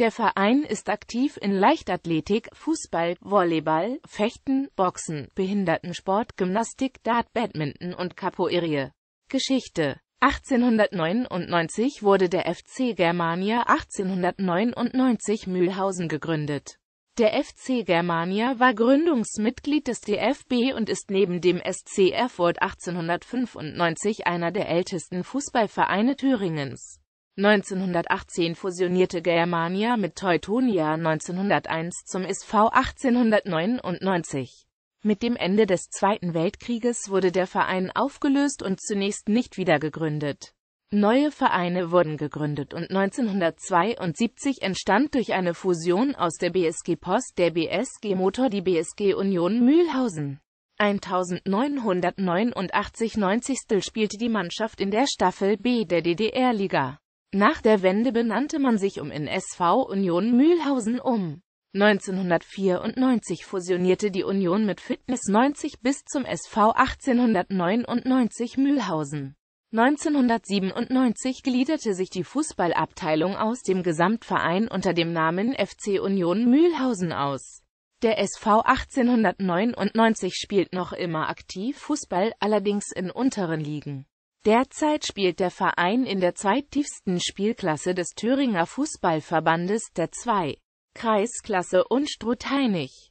Der Verein ist aktiv in Leichtathletik, Fußball, Volleyball, Fechten, Boxen, Behindertensport, Gymnastik, Dart, Badminton und Capoeire. Geschichte 1899 wurde der FC Germania 1899 Mühlhausen gegründet. Der FC Germania war Gründungsmitglied des DFB und ist neben dem SC Erfurt 1895 einer der ältesten Fußballvereine Thüringens. 1918 fusionierte Germania mit Teutonia 1901 zum SV 1899. Mit dem Ende des Zweiten Weltkrieges wurde der Verein aufgelöst und zunächst nicht wieder gegründet. Neue Vereine wurden gegründet und 1972 entstand durch eine Fusion aus der BSG Post der BSG Motor die BSG Union Mühlhausen. 1989 90. spielte die Mannschaft in der Staffel B der DDR-Liga. Nach der Wende benannte man sich um in SV Union Mühlhausen um. 1994 fusionierte die Union mit Fitness 90 bis zum SV 1899 Mühlhausen. 1997 gliederte sich die Fußballabteilung aus dem Gesamtverein unter dem Namen FC Union Mühlhausen aus. Der SV 1899 spielt noch immer aktiv Fußball, allerdings in unteren Ligen. Derzeit spielt der Verein in der zweittiefsten Spielklasse des Thüringer Fußballverbandes, der 2. Kreisklasse und Struteinich.